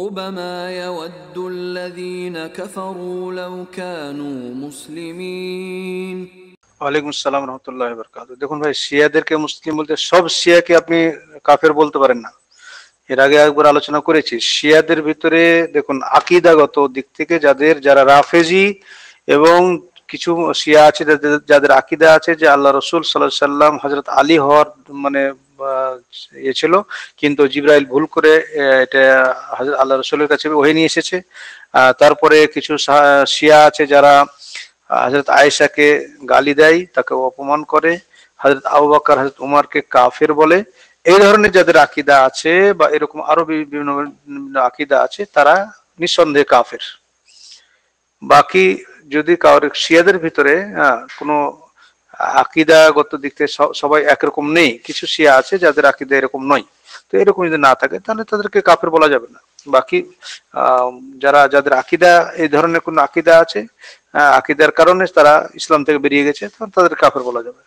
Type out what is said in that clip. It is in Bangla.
ربما يود الذين كفروا لو كانوا مسلمين ওয়ালাইকুম আসসালাম রহমতুল্লাহ দেখুন ভাই শিয়াদেরকে মুসলিম বলতে সব শিয়াকে আপনি কাফের বলতে পারেন না এর আগে একবার আলোচনা করেছি শিয়াদের ভিতরে দেখুন আকিদাগত দিক থেকে যাদের যারা রাফেজি এবং কিছু শিয়া আছে যাদের আকিদা আছে যে আল্লাহ রসুল সাল্লাহ সাল্লাম হজরত আলী হওয়ার মানে ইয়ে ছিল কিন্তু জিব্রাইল ভুল করে এটা আল্লাহ রসুলের কাছে ওহে নিয়ে এসেছে তারপরে কিছু শিয়া আছে যারা হজরত আয়েশাকে গালি দেয় তাকে অপমান করে হজরত আবু বাক্কর হজরত উমারকে কাফের বলে এই ধরনের যাদের আকিদা আছে বা এরকম আরো বিভিন্ন আকিদা আছে তারা নিঃসন্দেহে কাফের বাকি যদি কারোর শিয়াদের ভিতরে কোনো আকিদাগত দিক থেকে সবাই একরকম নেই কিছু শিয়া আছে যাদের আকিদা এরকম নয় তো এরকম যদি না থাকে তাহলে তাদেরকে কাফের বলা যাবে না বাকি যারা যাদের আকিদা এই ধরনের কোনো আকিদা আছে আকিদার কারণে তারা ইসলাম থেকে বেরিয়ে গেছে তাদের কাফের বলা যাবে